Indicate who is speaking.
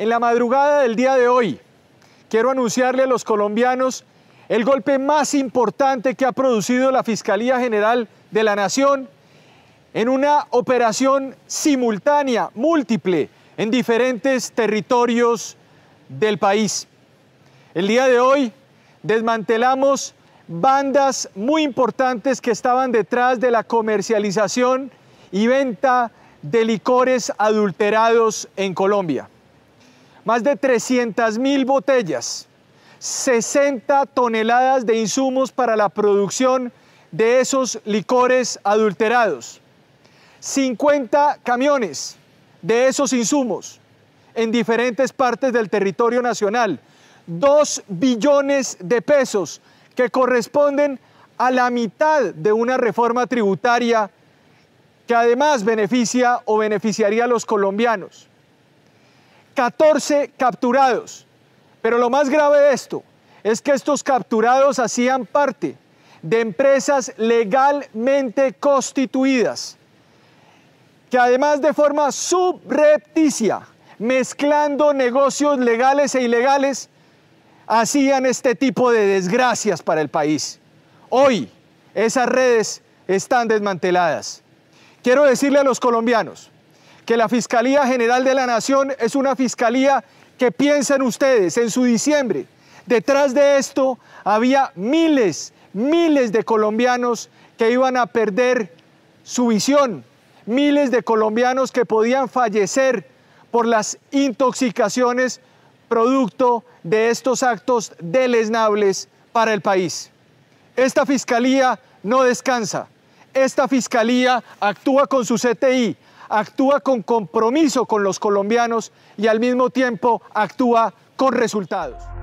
Speaker 1: En la madrugada del día de hoy, quiero anunciarle a los colombianos el golpe más importante que ha producido la Fiscalía General de la Nación en una operación simultánea, múltiple, en diferentes territorios del país. El día de hoy desmantelamos bandas muy importantes que estaban detrás de la comercialización y venta de licores adulterados en Colombia más de mil botellas, 60 toneladas de insumos para la producción de esos licores adulterados, 50 camiones de esos insumos en diferentes partes del territorio nacional, 2 billones de pesos que corresponden a la mitad de una reforma tributaria que además beneficia o beneficiaría a los colombianos. 14 capturados. Pero lo más grave de esto es que estos capturados hacían parte de empresas legalmente constituidas, que además de forma subrepticia, mezclando negocios legales e ilegales, hacían este tipo de desgracias para el país. Hoy esas redes están desmanteladas. Quiero decirle a los colombianos que la Fiscalía General de la Nación es una fiscalía que piensen ustedes en su diciembre. Detrás de esto había miles, miles de colombianos que iban a perder su visión, miles de colombianos que podían fallecer por las intoxicaciones producto de estos actos deleznables para el país. Esta fiscalía no descansa, esta fiscalía actúa con su CTI, actúa con compromiso con los colombianos y al mismo tiempo actúa con resultados.